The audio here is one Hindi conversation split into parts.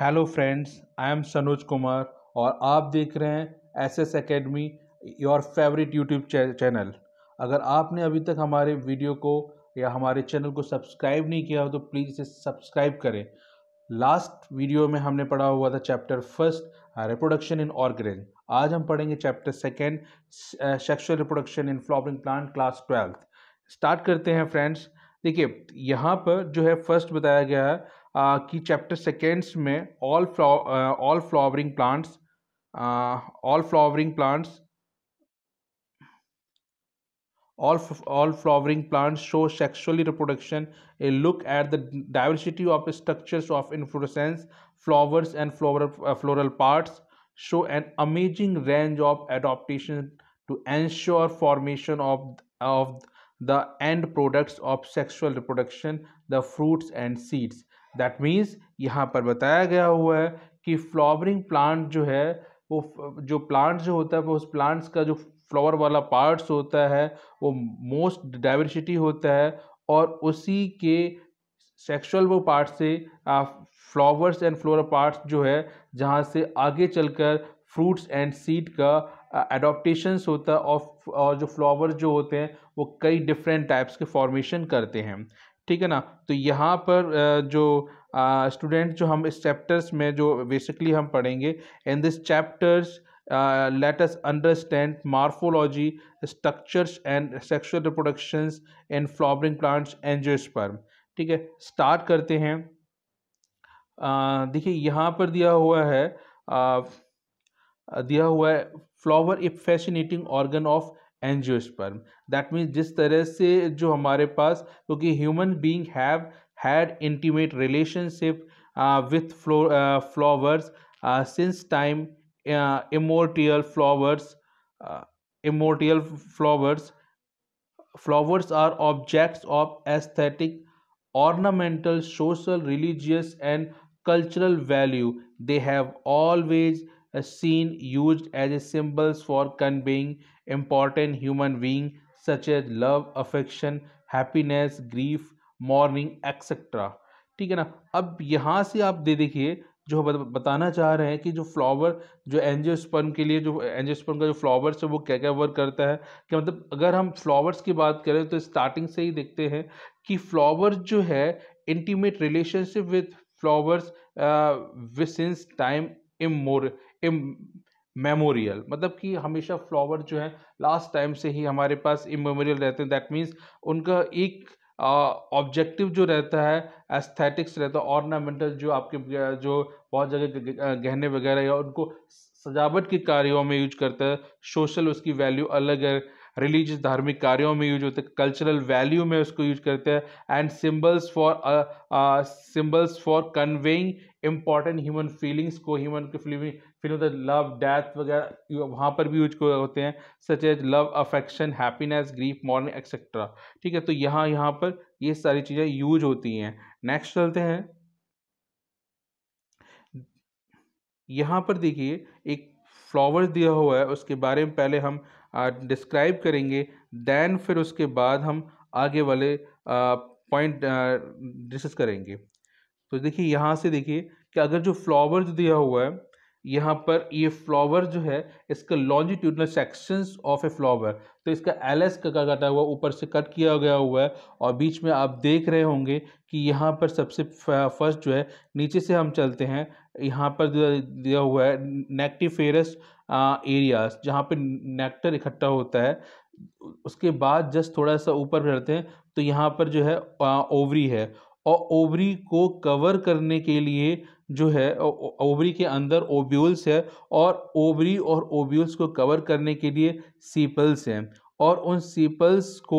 Hello friends I am Sanoj Kumar और आप देख रहे हैं S S academy your favourite YouTube channel अगर आपने अभी तक हमारे वीडियो को या हमारे चैनल को सब्सक्राइब नहीं किया हो तो प्लीज़ इसे सब्सक्राइब करें लास्ट वीडियो में हमने पढ़ा हुआ था chapter first reproduction in organisms आज हम पढ़ेंगे chapter second sexual reproduction in flowering plant class twelfth start करते हैं फ्रेंड्स देखिए यहाँ पर जो है फर्स्ट बताया गया है की चैप्टर सेकेंड्स में all all flowering plants all flowering plants all all flowering plants show sexual reproduction a look at the diversity of structures of inflorescence flowers and floral uh, floral parts show an amazing range of adaptation to ensure formation of of the end products of sexual reproduction the fruits and seeds that means यहाँ पर बताया गया हुआ है कि फ्लावरिंग प्लांट जो है वो जो प्लांट जो होता है वो उस प्लांट्स का जो फ्लावर वाला पार्ट्स होता है वो मोस्ट डाइवर्सिटी होता है और उसी के सेक्सुअल वो पार्ट से फ्लावर्स एंड फ्लोर पार्ट्स जो है जहाँ से आगे चलकर फ्रूट्स एंड सीड का एडोप्टेशंस होता है और जो फ्लावर जो होते हैं वो कई डिफरेंट टाइप्स के फॉर्मेशन करते हैं ठीक है ना तो यहाँ पर जो स्टूडेंट जो हम इस चैप्टर्स में जो बेसिकली हम पढ़ेंगे in this chapters let us understand morphology structures and sexual reproductions in flowering plants angiosperm ठीक है स्टार्ट करते हैं देखिए यहाँ पर दिया हुआ है आ, दिया हुआ है flower a fascinating organ of angiosperm that means जिस तरह से जो हमारे पास क्योंकि human being have had intimate relationship with flowers since time immemorial flowers immemorial flowers flowers are objects of aesthetic ornamental social religious and cultural value they have always seen used as symbols for conveying important human being such as love affection happiness grief mourning etc ठीक है ना अब यहाँ से आप दे देखिए जो बताना चाह रहे हैं कि जो फ्लावर जो एंजियोस्पर्म के लिए जो एंजियोस्पर्म का जो फ्लावर्स है वो क्या क्या वर्क करता है कि मतलब अगर हम फ्लावर्स की बात करें तो स्टार्टिंग से ही देखते हैं कि फ्लावर जो है intimate relationship with flowers since time immemorial मतलब कि हमेशा फ्लावर जो है लास्ट टाइम से ही हमारे पास इमेमोरियल रहते हैं दैट मीन्स उनका एक ऑब्जेक्टिव जो रहता है एस्थेटिक्स रहता है ऑर्नामेंटल जो आपके जो बहुत जगह गहने वगैरह या उनको सजावट के कार्यों में यूज करता है सोशल उसकी वैल्यू अलग है रिलीजियस धार्मिक कार्यों में यूज होते हैं कल्चरल वैल्यू में उसको यूज करते हैं and symbols for symbols for conveying important human feelings को ह्यूमन के फीलिंग फीलिंग होता है लव डेथ वगैरह वहाँ पर भी यूज होते हैं such as love affection happiness grief mourning etcetera ठीक है तो यहाँ यहाँ पर ये सारी चीज़ें यूज होती हैं नेक्स्ट चलते हैं यहाँ पर देखिए एक फ्लावर्स दिया हुआ है उसके बारे में पहले हम डिस्क्राइब करेंगे दैन फिर उसके बाद हम आगे वाले पॉइंट डिस्कस करेंगे तो देखिए यहाँ से देखिए कि अगर जो फ्लावर दिया हुआ है यहाँ पर ये फ्लावर जो है इसका longitudinal sections of a flower तो इसका एल एस का कटा हुआ ऊपर से कट किया गया हुआ है और बीच में आप देख रहे होंगे कि यहाँ पर सबसे फर्स्ट जो है नीचे से हम चलते हैं यहाँ पर दिया हुआ है नेक्टिफेरस एरियाज जहाँ पर नेक्टर इकट्ठा होता है उसके बाद जस्ट थोड़ा सा ऊपर चढ़ते हैं तो यहाँ पर जो है ओवरी है और ओवरी को कवर करने के लिए जो है ओवरी के अंदर ओब्यूल्स है और ओवरी और ओब्यूल्स को कवर करने के लिए सीपल्स हैं और उन सीपल्स को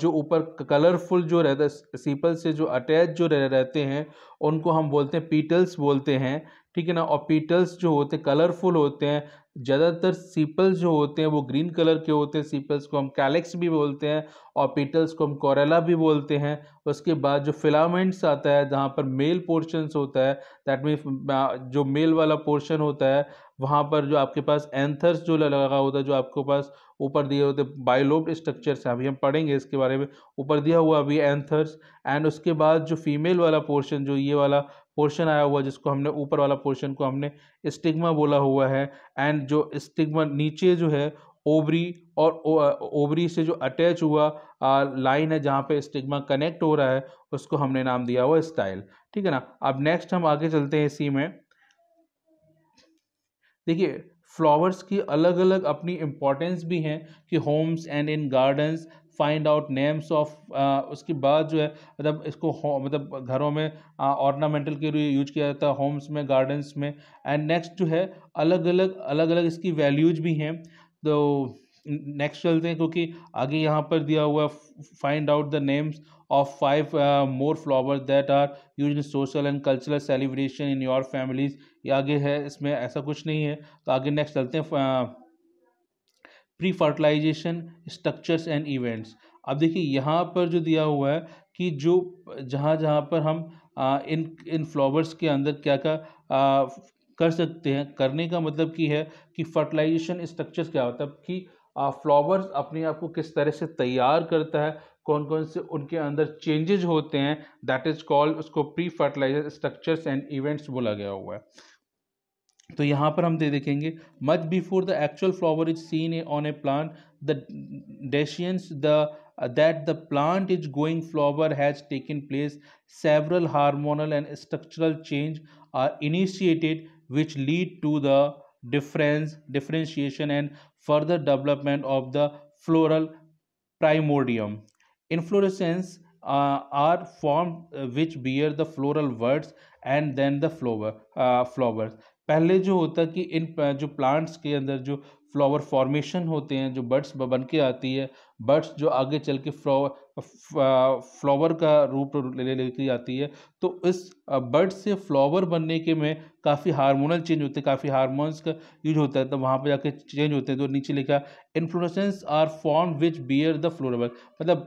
जो ऊपर कलरफुल जो रहता है सीपल्स से जो अटैच जो रहते हैं उनको हम बोलते हैं पीटल्स बोलते हैं ठीक है ना और पीटल्स जो होते हैं कलरफुल होते हैं ज़्यादातर सीपल्स जो होते हैं वो ग्रीन कलर के होते हैं सीपल्स को हम कैलेक्स भी बोलते हैं और पीटल्स को हम कोरेला भी बोलते हैं उसके बाद जो फिलामेंट्स आता है जहाँ पर मेल पोर्शंस होता है दैट मीन जो मेल वाला पोर्शन होता है वहाँ पर जो आपके पास एंथर्स जो लगा होता है जो आपके पास ऊपर दिए होते बायोलोब स्ट्रक्चर से अभी हम पढ़ेंगे इसके बारे में ऊपर दिया हुआ अभी एंथर्स एंड उसके बाद जो फीमेल वाला पोर्शन जो ये वाला पोर्शन आया हुआ जिसको हमने ऊपर वाला पोर्शन को हमने स्टिग्मा बोला हुआ है एंड जो स्टिग्मा नीचे जो है ओवरी और ओवरी से जो अटैच हुआ लाइन है जहाँ पे स्टिग्मा कनेक्ट हो रहा है उसको हमने नाम दिया हुआ स्टाइल ठीक है ना अब नेक्स्ट हम आगे चलते हैं इसी में देखिए फ्लावर्स की अलग अलग अपनी इम्पॉर्टेंस भी हैं कि homes and in gardens find out names of उसके बाद जो है मतलब इसको मतलब घरों में ऑर्नामेंटल uh, के लिए यूज किया जाता है होम्स में गार्डन्स में एंड नेक्स्ट जो है अलग अलग अलग अलग इसकी वैल्यूज भी हैं तो नेक्स्ट चलते हैं क्योंकि आगे यहाँ पर दिया हुआ find out the names of five more flowers that are use in social and cultural celebration in your families ये आगे है इसमें ऐसा कुछ नहीं है तो आगे नेक्स्ट चलते हैं uh, pre fertilization structures and events अब देखिए यहाँ पर जो दिया हुआ है कि जो जहाँ जहाँ पर हम आ, इन इन फ्लावर्स के अंदर क्या क्या कर सकते हैं करने का मतलब की है कि फर्टिलाइजेशन स्ट्रक्चर्स क्या होता है कि फ्लावर्स अपने आप को किस तरह से तैयार करता है कौन कौन से उनके अंदर चेंजेज होते हैं दैट इज़ कॉल्ड उसको pre fertilizer structures and events बोला गया हुआ है तो यहाँ पर हम दे देखेंगे much before the actual flower is seen on a plant the decision the that the plant is going flower has taken place several hormonal and structural change are initiated which lead to the difference differentiation and further development of the floral primordium inflorescence are form which bear the floral buds and then the flower flowers पहले जो होता कि इन जो प्लांट्स के अंदर जो फ्लावर फॉर्मेशन होते हैं जो बर्ड्स बन के आती है बर्ड्स जो आगे चल के फ्लावर का रूप ले ले लेके आती है तो इस बर्ड से फ्लावर बनने के में काफ़ी हार्मोनल चेंज होते हैं काफ़ी हार्मोन्स का यूज होता है तो वहाँ पे जाके चेंज होते हैं तो नीचे लिखा inflorescence are form which bear the floral मतलब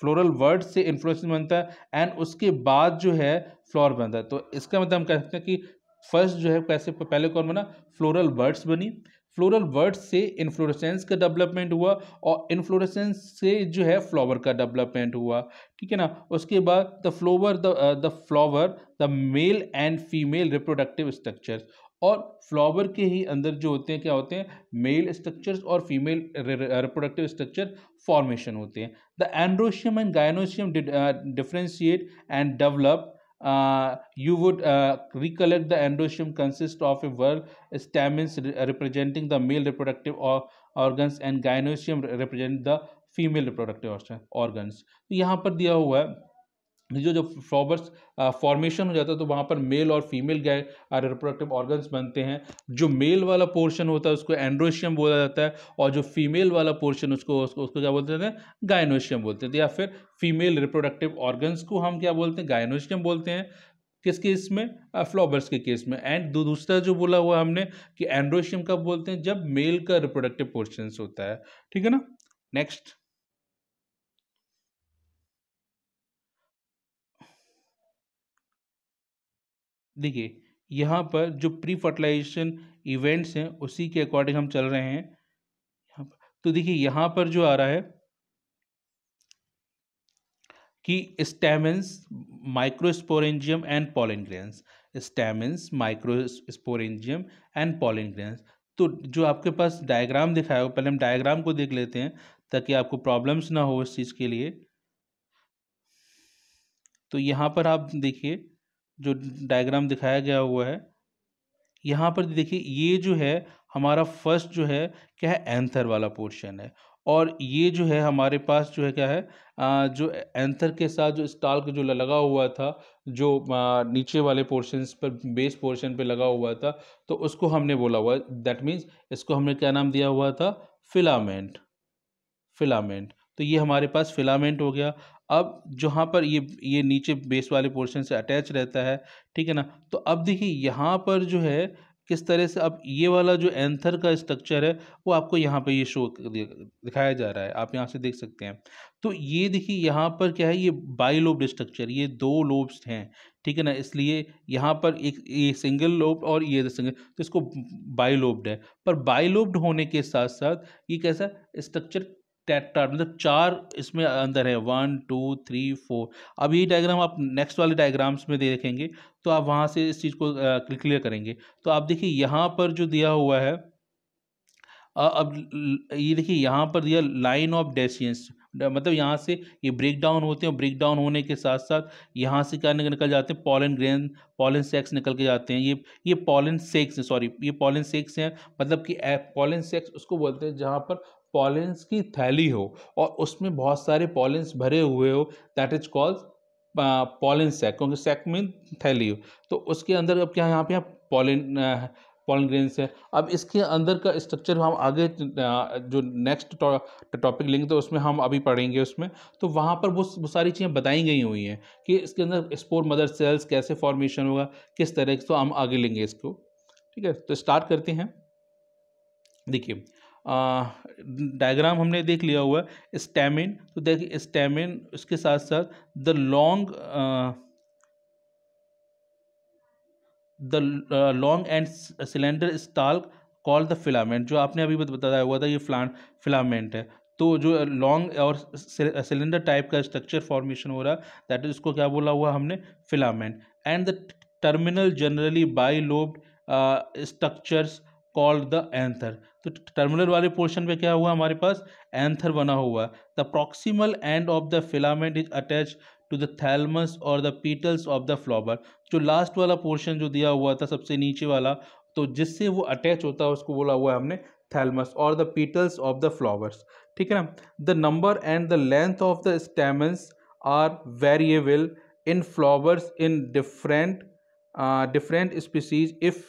फ्लोरल वर्ड से इन्फ्लुएंस बनता है एंड उसके बाद जो है फ्लावर बनता है तो इसका मतलब हम कह सकते हैं कि फर्स्ट जो है कैसे पहले कौन बना फ्लोरल बर्ड्स बनी फ्लोरल बर्ड्स से इन्फ्लोरेसेंस का डेवलपमेंट हुआ और इन्फ्लोरेसेंस से जो है फ्लावर का डेवलपमेंट हुआ ठीक है ना उसके बाद the flower the flower the male and female reproductive structures और फ्लावर के ही अंदर जो होते हैं क्या होते हैं मेल स्ट्रक्चर्स और फीमेल रिप्रोडक्टिव स्ट्रक्चर फॉर्मेशन होते हैं the androecium and gynoecium differentiate and develop Uh, you would uh, recollect the endosteum consists of a whorl stamens re representing the male reproductive or organs and gynoecium represent the female reproductive organs. So, यहाँ पर दिया हुआ है जो जो फ्लॉवर्स फॉर्मेशन हो जाता है तो वहाँ पर मेल और फीमेल गाय रिप्रोडक्टिव ऑर्गन्स बनते हैं जो मेल वाला पोर्शन होता है उसको एंड्रोशियम बोला जाता है और जो फीमेल वाला पोर्शन उसको उसको उसको क्या बोलते हैं गायनोशियम बोलते हैं तो या फिर फीमेल रिप्रोडक्टिव ऑर्गन्स को हम क्या बोलते हैं गायनोशियम बोलते हैं किस केस में फ्लॉवर्स के केस में एंड दूसरा जो बोला हुआ हमने कि एंड्रोशियम कब बोलते हैं जब मेल का रिप्रोडक्टिव पोर्शन होता है ठीक है ना नेक्स्ट देखिए यहाँ पर जो प्री फर्टिलाइजेशन इवेंट्स हैं उसी के अकॉर्डिंग हम चल रहे हैं यहाँ पर तो देखिए यहाँ पर जो आ रहा है कि stamens microsporangium and pollen grains stamens microsporangium and pollen grains तो जो आपके पास डायग्राम दिखाया हो पहले हम डायग्राम को देख लेते हैं ताकि आपको प्रॉब्लम्स ना हो इस चीज़ के लिए तो यहाँ पर आप देखिए जो डायग्राम दिखाया गया हुआ है यहाँ पर देखिए ये जो है हमारा फर्स्ट जो है क्या है एंथर वाला पोर्शन है और ये जो है हमारे पास जो है क्या है आ, जो एंथर के साथ जो का जो लगा हुआ था जो आ, नीचे वाले पोर्शंस पर बेस पोर्शन पे लगा हुआ था तो उसको हमने बोला हुआ दैट मीन्स इसको हमने क्या नाम दिया हुआ था फिलामेंट फिलामेंट तो ये हमारे पास फिलामेंट हो गया अब जहाँ पर ये ये नीचे बेस वाले पोर्शन से अटैच रहता है ठीक है ना तो अब देखिए यहाँ पर जो है किस तरह से अब ये वाला जो एंथर का स्ट्रक्चर है वो आपको यहाँ पे ये शो दिखाया जा रहा है आप यहाँ से देख सकते हैं तो ये देखिए यहाँ पर क्या है ये बाईलोब्ड स्ट्रक्चर ये दो लोब्स हैं ठीक है ना इसलिए यहाँ पर एक ये सिंगल लोब और ये सिंगल तो इसको बाईलोब्ड है पर बाईलोब्ड होने के साथ साथ ये कैसा स्ट्रक्चर टेट्राड मतलब चार इसमें अंदर है वन टू थ्री फोर अब ये डायग्राम आप नेक्स्ट वाले डायग्राम्स में दे देखेंगे तो आप वहाँ से इस चीज़ को क्लियर करेंगे तो आप देखिए यहाँ पर जो दिया हुआ है अब ये देखिए यहाँ पर दिया लाइन ऑफ डेसियंस मतलब यहाँ से ये ब्रेक डाउन होते हैं ब्रेक डाउन होने के साथ साथ यहाँ से क्या निकल जाते हैं पॉलन ग्रेन पॉलन सेक्स निकल के जाते हैं ये ये पॉलन सेक्स सॉरी ये पॉलन सेक्स हैं मतलब कि पॉलन सेक्स उसको बोलते हैं जहाँ पर पॉलेंस की थैली हो और उसमें बहुत सारे पॉलेंस भरे हुए हो that is called pollens sac क्योंकि सैक में थैली हो तो उसके अंदर अब क्या यहाँ पे यहाँ पॉलिन पॉलन ग्रेन है अब इसके अंदर का स्ट्रक्चर हम आगे जो नेक्स्ट टॉपिक लेंगे तो उसमें हम अभी पढ़ेंगे उसमें तो वहाँ पर वो वो सारी चीज़ें बताई गई हुई हैं कि इसके अंदर स्पोर मदर सेल्स कैसे फॉर्मेशन होगा किस तरह से तो हम आगे लेंगे इसको ठीक है तो स्टार्ट करते हैं देखिए डायग्राम हमने देख लिया हुआ स्टेमिन तो देखिए स्टेमिन उसके साथ साथ the long the long and cylinder stalk call the filament जो आपने अभी बताया हुआ था ये फ्लान फिलामेंट है तो जो लॉन्ग और सिलेंडर टाइप का स्ट्रक्चर फॉर्मेशन हो रहा दैट इज इसको क्या बोला हुआ हमने filament and the terminal generally bi lobed structures called the anther तो टर्मिनल वाले पोर्शन पे क्या हुआ हमारे पास एंथर बना हुआ the proximal end of the filament is attach to the thalamus और the petals of the flower जो लास्ट वाला पोर्शन जो दिया हुआ था सबसे नीचे वाला तो जिससे वो अटैच होता है उसको बोला हुआ है हमने थैलमस और the petals of the flowers ठीक है ना the number and the length of the stamens are variable in flowers in different different species if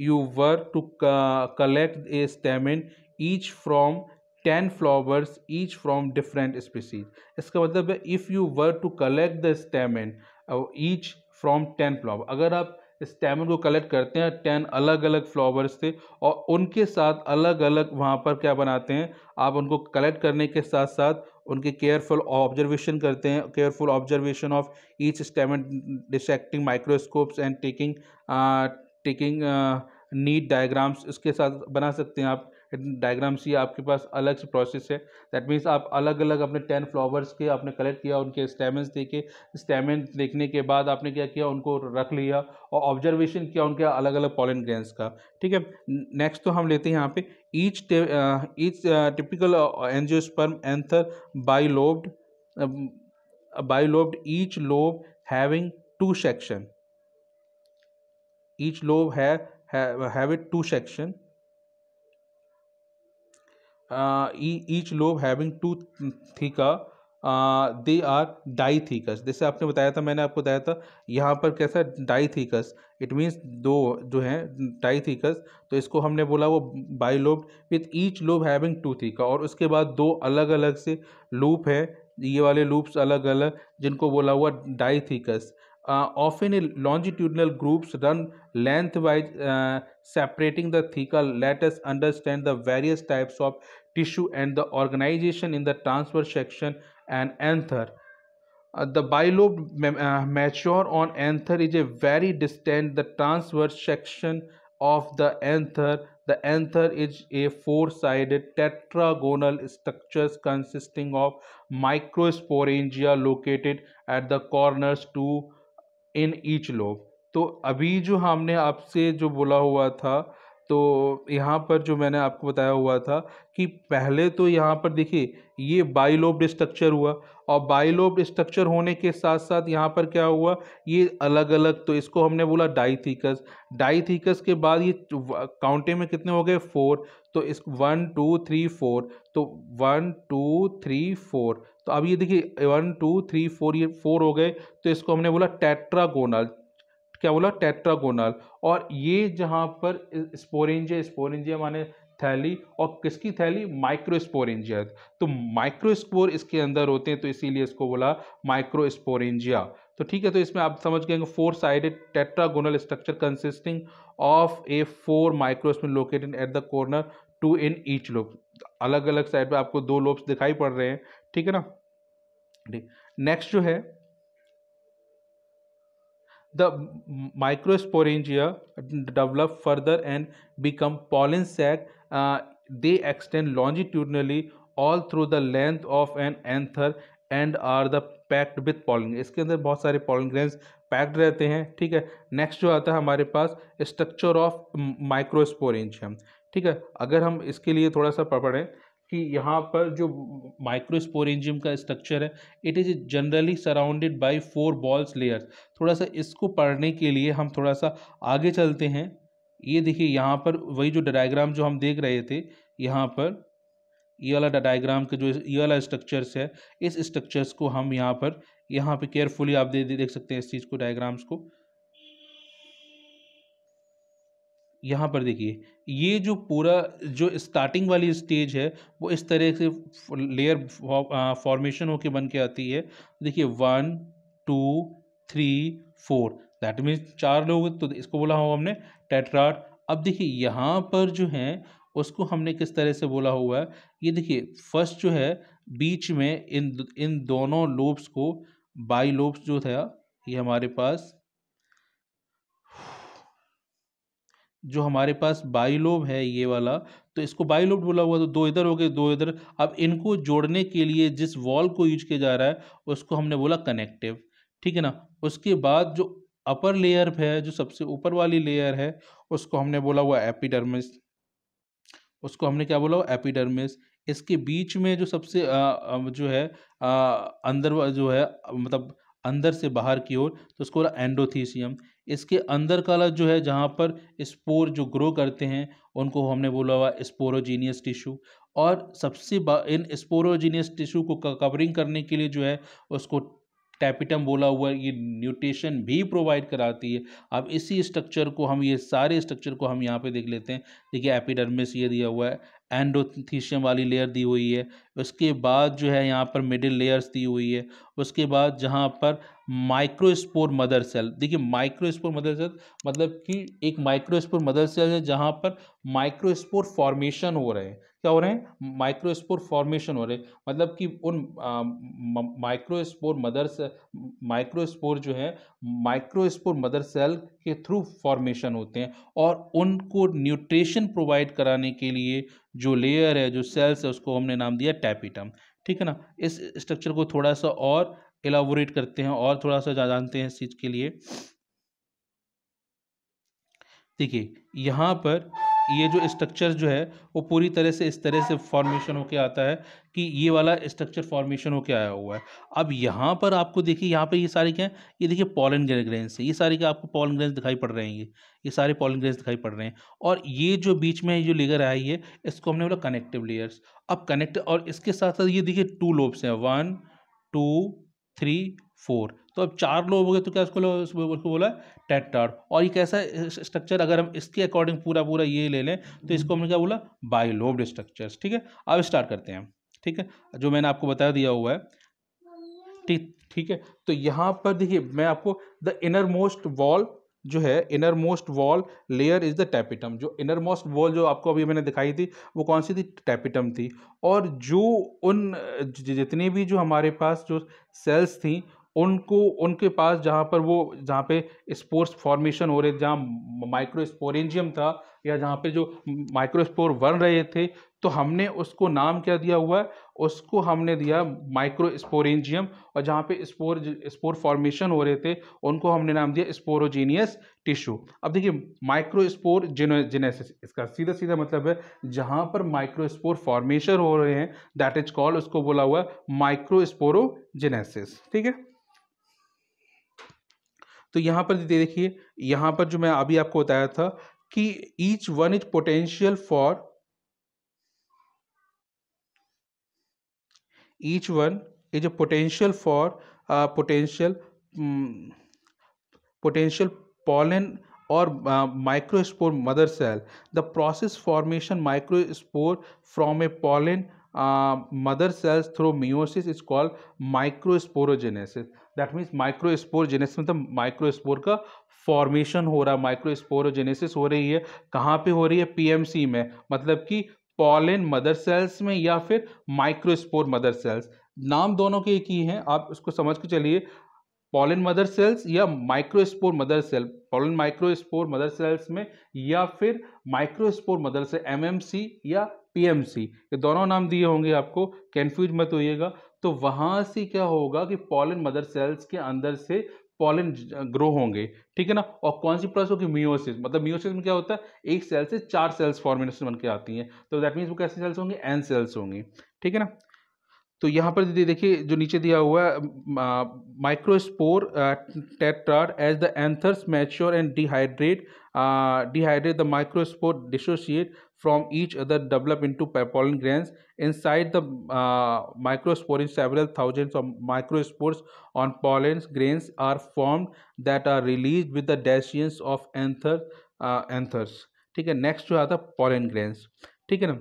you were to collect a stamen each from ten flowers each from different species इसका मतलब है if you were to collect the stamen each from ten flower अगर आप स्टेमन को कलेक्ट करते हैं टेन अलग अलग फ्लावर्स से और उनके साथ अलग अलग वहाँ पर क्या बनाते हैं आप उनको कलेक्ट करने के साथ साथ उनके केयरफुल ऑब्जर्वेशन करते हैं careful observation of each stamen dissecting microscopes and taking taking neat diagrams इसके साथ बना सकते हैं आप डायग्राम सी आपके पास अलग से प्रोसेस है दैट मीन्स आप अलग अलग अपने टेन फ्लावर्स के आपने कलेक्ट किया उनके स्टेमेंस देखे स्टेमेंस देखने के बाद आपने क्या किया उनको रख लिया और ऑब्जर्वेशन किया उनके अलग अलग पॉलन ग्रेन्स का ठीक है नेक्स्ट तो हम लेते हैं यहाँ पे each each typical angiosperm anther bi lobed each lobe having two section each lobe है have, have it each lobe having two theca they are di thecous जैसे आपने बताया था मैंने आपको बताया था यहाँ पर कैसा डाई थीकस इट मीन्स दो जो है डाई थीकस तो इसको हमने बोला वो bi lobe with each lobe having two theca और उसके बाद दो अलग अलग से लूप है ये वाले लूप्स अलग अलग जिनको बोला हुआ di thecous Uh, often longitudinal groups run lengthwise uh, separating the thecal let us understand the various types of tissue and the organization in the transverse section and anther uh, the bilobed uh, mature on anther is a very distant the transverse section of the anther the anther is a four-sided tetragonal structures consisting of microsporangia located at the corners to in each lobe तो अभी जो हमने आपसे जो बोला हुआ था तो यहाँ पर जो मैंने आपको बताया हुआ था कि पहले तो यहाँ पर देखिए ये बाइलोब्ड स्ट्रक्चर हुआ और बाइलोब स्ट्रक्चर होने के साथ साथ यहाँ पर क्या हुआ ये अलग अलग तो इसको हमने बोला डाइथिकस डाइथिकस के बाद ये काउंटे में कितने हो गए फोर तो इस वन टू थ्री फोर तो वन टू थ्री फोर तो अब ये देखिए वन टू थ्री फोर ये फोर हो गए तो इसको हमने बोला टेट्रागोनल क्या बोला टेट्रागोनल और ये जहाँ पर स्पोरेंजिया स्पोरेंजिया माने थैली और किसकी थैली माइक्रोस्पोरेंजिया तो माइक्रोस्पोर इसके अंदर होते हैं तो इसीलिए इसको बोला माइक्रोस्पोरेंजिया तो ठीक है तो इसमें आप समझ गए four sided tetragonal structure consisting of a four microsporangia located at the corner to in each lobe अलग अलग साइड पे आपको दो लोब्स दिखाई पड़ रहे हैं ठीक है ना नेक्स्ट जो है the microsporangia develop further and become pollen sac they extend longitudinally all through the length of an anther and are the packed with pollen इसके अंदर बहुत सारे पॉलिंग पैक्ड रहते हैं ठीक है नेक्स्ट जो आता है हमारे पास स्ट्रक्चर ऑफ माइक्रोस्पोरेंजियम ठीक है अगर हम इसके लिए थोड़ा सा पढ़ें कि यहाँ पर जो माइक्रोस्पोरेंजियम का स्ट्रक्चर है it is generally surrounded by four walls layers थोड़ा सा इसको पढ़ने के लिए हम थोड़ा सा आगे चलते हैं ये देखिए यहाँ पर वही जो डायग्राम जो हम देख रहे थे यहाँ पर ये वाला डायग्राम के जो ये वाला स्ट्रक्चर्स है इस स्ट्रक्चर्स को हम यहाँ पर यहाँ पे केयरफुली आप दे, दे देख सकते हैं इस चीज़ को डायग्राम्स को यहाँ पर देखिए ये जो पूरा जो स्टार्टिंग वाली स्टेज है वो इस तरह से लेयर फॉर्मेशन होके बन के आती है देखिए one two three four that means चार लोग तो इसको बोला होगा हमने टेट्राट अब देखिए यहाँ पर जो है उसको हमने किस तरह से बोला हुआ है ये देखिए फर्स्ट जो है बीच में इन इन दोनों लोब्स को बाई लोब्स जो था ये हमारे पास जो हमारे पास बाईलोब है ये वाला तो इसको बाईलोब बोला हुआ तो दो इधर हो गए दो इधर अब इनको जोड़ने के लिए जिस वॉल को यूज किया जा रहा है उसको हमने बोला कनेक्टिव ठीक है ना उसके बाद जो अपर लेयर है जो सबसे ऊपर वाली लेयर है उसको हमने बोला हुआ एपिडर्मिस उसको हमने क्या बोला हुआ एपिडर्मिस इसके बीच में जो सबसे जो है अंदर जो है मतलब अंदर से बाहर की ओर तो उसको बोला एंडोथीसियम इसके अंदर का जो है जहाँ पर स्पोर जो ग्रो करते हैं उनको हमने बोला हुआ स्पोरोजीनियस टिश्यू और सबसे इन स्पोरोजीनियस टिश्यू को कवरिंग करने के लिए जो है उसको टैपिटम बोला हुआ ये न्यूट्रिशन भी प्रोवाइड कराती है अब इसी स्ट्रक्चर को हम ये सारे स्ट्रक्चर को हम यहाँ पे देख लेते हैं देखिए एपिडर्मिस ये दिया हुआ है एंडोथीशियम वाली लेयर दी हुई है उसके बाद जो है यहाँ पर मिडिल लेयर्स दी हुई है उसके बाद जहाँ पर माइक्रोस्पोर मदर सेल देखिए माइक्रोस्पोर मदर सेल मतलब कि एक माइक्रोस्पोर मदर सेल है जहाँ पर माइक्रोस्पोर फॉर्मेशन हो रहे हैं क्या हो रहे हैं माइक्रोस्पोर फॉर्मेशन हो रहे हैं मतलब कि उन माइक्रोस्पोर मदर सेल माइक्रोस्पोर जो है माइक्रोस्पोर मदर सेल के थ्रू फॉर्मेशन होते हैं और उनको न्यूट्रिशन प्रोवाइड कराने के लिए जो लेयर है जो सेल्स है उसको हमने नाम दिया टैपिटम ठीक है ना इस स्ट्रक्चर को थोड़ा सा और एलाबोरेट करते हैं और थोड़ा सा जानते हैं इस चीज़ के लिए देखिए यहाँ पर ये जो स्ट्रक्चर जो है वो पूरी तरह से इस तरह से फॉर्मेशन होके आता है कि ये वाला स्ट्रक्चर फॉर्मेशन होके आया हुआ है अब यहाँ पर आपको देखिए यहाँ पे ये सारे क्या है ये देखिए पॉलन ग्रेन्स ये सारे क्या आपको पॉलन ग्रेन दिखाई पड़ रहे हैं ये सारे पॉलन ग्रेन दिखाई पड़ रहे हैं और ये जो बीच में जो लेगर आई है इसको हमने बोला कनेक्टिव लेयर्स अब कनेक्ट और इसके साथ साथ ये देखिए टू लोब्स हैं वन टू थ्री फोर तो अब चार लोग हो गए तो क्या उसको उसको बोला टेट्राड और ये कैसा स्ट्रक्चर अगर हम इसके अकॉर्डिंग पूरा पूरा ये ले लें तो इसको हमने क्या बोला बाईलोब्ड स्ट्रक्चर्स ठीक है अब स्टार्ट करते हैं ठीक है जो मैंने आपको बता दिया हुआ है ठीक ठीक है तो यहाँ पर देखिए मैं आपको द इनर मोस्ट वॉल जो है inner most wall layer is the tapetum जो इनर मोस्ट वॉल जो आपको अभी मैंने दिखाई थी वो कौन सी थी टैपिटम थी और जो उन जितने भी जो हमारे पास जो सेल्स थी उनको उनके पास जहाँ पर वो जहाँ पे स्पोर्स फॉर्मेशन हो रहे जहाँ माइक्रोस्पोरेंजियम था या जहाँ पे जो माइक्रोस्पोर बन रहे थे तो हमने उसको नाम क्या दिया हुआ है उसको हमने दिया माइक्रो स्पोरेंजियम और जहाँ पे स्पोर स्पोर फॉर्मेशन हो रहे थे उनको हमने नाम दिया स्पोरोजीनियस टिश्यू अब देखिए माइक्रो स्पोर जिनेसिस इसका सीधा सीधा मतलब है जहाँ पर माइक्रो स्पोर फॉर्मेशन हो रहे हैं दैट इज कॉल्ड उसको बोला हुआ है माइक्रो स्पोरोजेनेसिस ठीक है तो यहाँ पर देखिए यहाँ पर जो मैं अभी आपको बताया था कि each one is potential for each one is a potential for uh, potential um, potential pollen or uh, microspore mother cell the process formation microspore from a pollen uh, mother cells through meiosis is called microsporogenesis that means microspore genesis मतलब microspore ka फॉर्मेशन हो रहा है माइक्रोस्पोरोजेनेसिस हो रही है कहाँ पे हो रही है पीएमसी में मतलब कि पॉलिन मदर सेल्स में या फिर माइक्रोस्पोर मदर सेल्स नाम दोनों के एक ही हैं आप उसको समझ के चलिए पॉलिन मदर सेल्स या microspore mother cell pollen microspore mother cells में या फिर माइक्रोस्पोर मदर सेल एमएमसी या पी एम सी ये दोनों नाम दिए होंगे आपको कन्फ्यूज मत होइएगा तो वहाँ से क्या होगा कि पॉलिन मदर सेल्स के अंदर से पॉलन ग्रो होंगे ठीक है ना और कौन सी प्रोसेस होगी मियोसिस मतलब मियोसिस में क्या होता है एक सेल से चार सेल्स फॉर्मेशन बन के आती हैं तो दैट मीन्स वो कैसे सेल्स होंगे एन सेल्स होंगी ठीक है ना तो यहाँ पर दीदी देखिए जो नीचे दिया हुआ है microspore tetrad as the anthers mature and dehydrate dehydrate the microspore dissociate from each other develop into pollen grains inside the microspore in several thousands of microspores on pollens grains are formed that are release with the dehiscence of anther anthers ठीक है नेक्स्ट जो आता है पॉलन ग्रेन्स ठीक है ना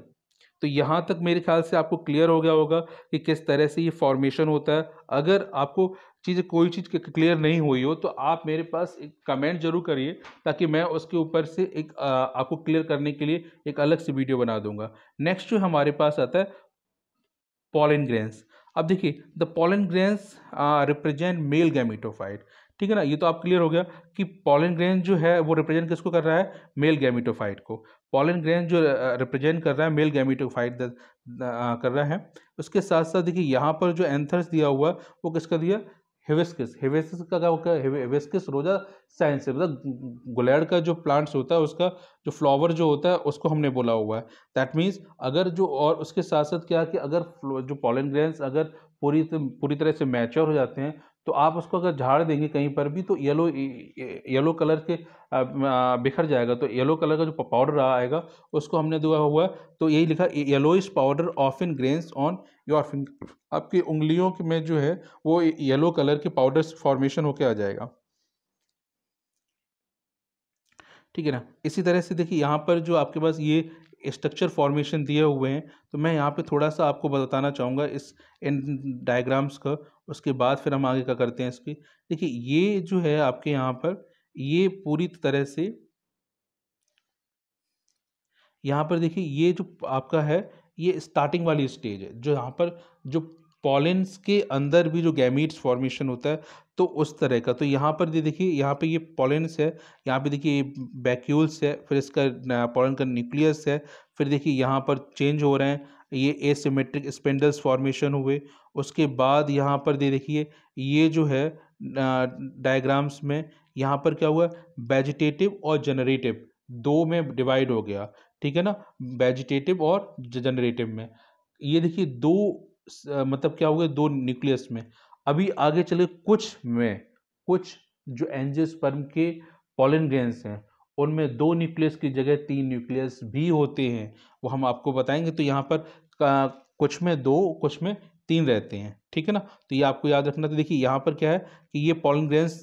तो यहाँ तक मेरे ख्याल से आपको क्लियर हो गया होगा कि किस तरह से ये फॉर्मेशन होता है अगर आपको चीज़ कोई चीज़ क्लियर नहीं हुई हो तो आप मेरे पास एक कमेंट जरूर करिए ताकि मैं उसके ऊपर से एक आ, आपको क्लियर करने के लिए एक अलग से वीडियो बना दूंगा नेक्स्ट जो हमारे पास आता है पॉलन ग्रेन्स अब देखिए the pollen grains represent male gametophyte ठीक है ना ये तो आप क्लियर हो गया कि पॉलन ग्रेन जो है वो रिप्रेजेंट किसको कर रहा है मेल गैमिटोफाइट को पॉलन ग्रेन जो रिप्रेजेंट कर रहा है मेल गैमिटोफाइट कर रहा है उसके साथ साथ देखिए यहाँ पर जो एंथर्स दिया हुआ वो किसका दिया हेवेस्किस हेवेस्किस का क्या होता है हेवेस्किस रोजा साइंस से मतलब गुलेड़ का जो प्लांट्स होता है उसका जो फ्लावर जो होता है उसको हमने बोला हुआ है दैट मीन्स अगर जो और उसके साथ साथ क्या कि अगर जो पॉलन ग्रेन अगर पूरी पूरी तरह से मैच्योर हो जाते हैं तो आप उसको अगर झाड़ देंगे कहीं पर भी तो येलो येलो कलर के बिखर जाएगा तो येलो कलर का जो पाउडर आएगा उसको हमने दुआ हुआ तो यही लिखा yellowish powder of in grains on your finger आपकी उंगलियों में जो है वो येलो कलर के पाउडर फॉर्मेशन होकर आ जाएगा ठीक है ना इसी तरह से देखिए यहाँ पर जो आपके पास ये स्ट्रक्चर फॉर्मेशन दिए हुए हैं तो मैं यहाँ पे थोड़ा सा आपको बताना चाहूँगा इस इन डायग्राम्स का उसके बाद फिर हम आगे का करते हैं इसकी देखिए ये जो है आपके यहाँ पर ये पूरी तरह से यहाँ पर देखिए ये जो आपका है ये स्टार्टिंग वाली स्टेज है जो यहाँ पर जो पॉलेंस के अंदर भी जो गैमिट्स फॉर्मेशन होता है तो उस तरह का तो यहाँ पर ये देखिए यहाँ पे ये पॉलेंस है यहाँ पे देखिए बैक्यूल्स है फिर इसका पॉलन का न्यूक्लियस है फिर देखिए यहाँ पर चेंज हो रहे हैं ये एसिमेट्रिक स्पेंडल्स फॉर्मेशन हुए उसके बाद यहाँ पर दे देखिए ये जो है डायग्राम्स में यहाँ पर क्या हुआ वेजिटेटिव और जनरेटिव दो में डिवाइड हो गया ठीक है ना वेजिटेटिव और जनरेटिव में ये देखिए दो मतलब क्या हो गया दो न्यूक्लियस में अभी आगे चले कुछ में कुछ जो एंजियोस्पर्म के पॉलन ग्रेन्स हैं उनमें दो न्यूक्लियस की जगह तीन न्यूक्लियस भी होते हैं वो हम आपको बताएंगे तो यहाँ पर कुछ में दो कुछ में तीन रहते हैं ठीक है ना तो ये आपको याद रखना तो देखिए यहाँ पर क्या है कि ये पॉलिन ग्रेन्स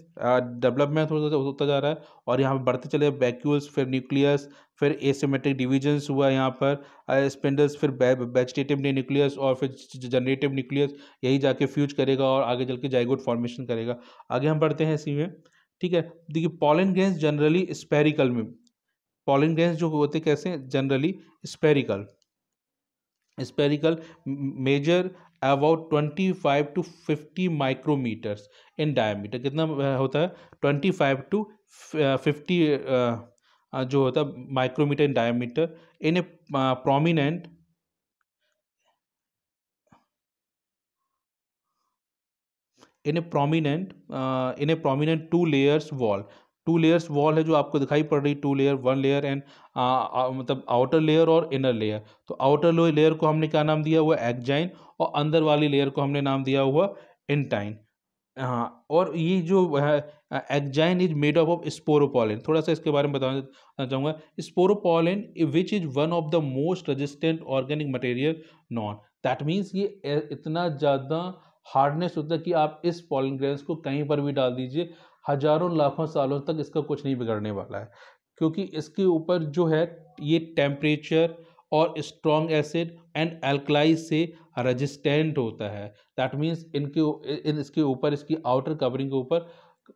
डेवलपमेंट होता होता जा रहा है और यहाँ पर बढ़ते चले वैक्यूल्स फिर न्यूक्लियस फिर एसिमेट्रिक डिविजन्स हुआ यहाँ पर स्पेंडल्स फिर वेजिटेटिव न्यूक्लियस और फिर जनरेटिव न्यूक्लियस यही जाके फ्यूज करेगा और आगे चल के जाइगोड फॉर्मेशन करेगा आगे हम बढ़ते हैं इसी में ठीक है देखिए पॉलिन ग्रेन्स जनरली स्पेरिकल में पॉलिन ग्रेन्स जो होते कैसे generally spherical spherical measure about twenty five to fifty micrometers in diameter कितना होता है ट्वेंटी फाइव टू फिफ्टी जो होता है micrometer in diameter in a prominent in a prominent in a prominent two layers wall two layers wall है जो आपको दिखाई पड़ रही two layer one layer and मतलब आउटर लेयर और इनर लेयर तो आउटर लेयर को हमने क्या नाम दिया हुआ एग्जाइन और अंदर वाली लेयर को हमने नाम दिया हुआ इंटाइन हाँ और ये जो है exine is made up of sporopollenin थोड़ा सा इसके बारे में बताना चाहूँगा sporopollenin which is one of the most resistant organic material known that means ये इतना ज़्यादा हार्डनेस होता है कि आप इस पॉलिन ग्रेन्स को कहीं पर भी डाल दीजिए हजारों लाखों सालों तक इसका कुछ नहीं बिगड़ने वाला है क्योंकि इसके ऊपर जो है ये टेम्परेचर और स्ट्रॉन्ग एसिड एंड एल्कलाइज से रजिस्टेंट होता है दैट मीन्स इनके इन इसके ऊपर इसकी आउटर कवरिंग के ऊपर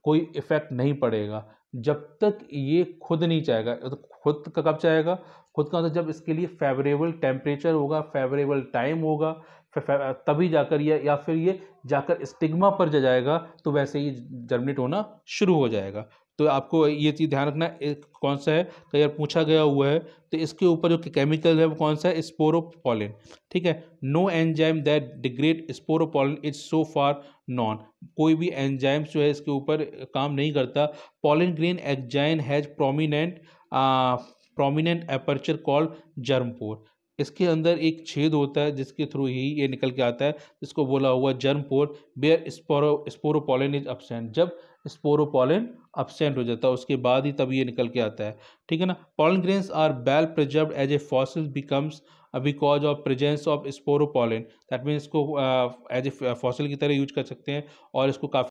कोई इफेक्ट नहीं पड़ेगा जब तक ये खुद नहीं चाहेगा तो खुद कब चाहेगा खुद का मतलब जब इसके लिए फेवरेबल टेम्परेचर होगा फेवरेबल टाइम होगा तभी जाकर ये या फिर ये जाकर स्टिग्मा पर जा जाएगा तो वैसे ही जर्मिनेट होना शुरू हो जाएगा तो आपको ये चीज़ ध्यान रखना एक कौन सा है कई तो बार पूछा गया हुआ है तो इसके ऊपर जो केमिकल है वो कौन सा है स्पोरोपोलिन ठीक है no enzyme that degrade sporopollenin is so far known कोई भी एंजाइम्स जो है इसके ऊपर काम नहीं करता pollen grain exine has prominent prominent aperture call germ pore इसके अंदर एक छेद होता है जिसके थ्रू ही ये निकल के आता है जिसको बोला हुआ germ pore where sporo sporopollenin is absent जब स्पोरोपोलिन अपसेंट हो जाता है उसके बाद ही तब ये निकल के आता है ठीक है ना pollen grains are well preserved as a fossil becomes because of presence of sporopollenin that mean इसको एज ए फॉसिल की तरह यूज कर सकते हैं और इसको काफ़ी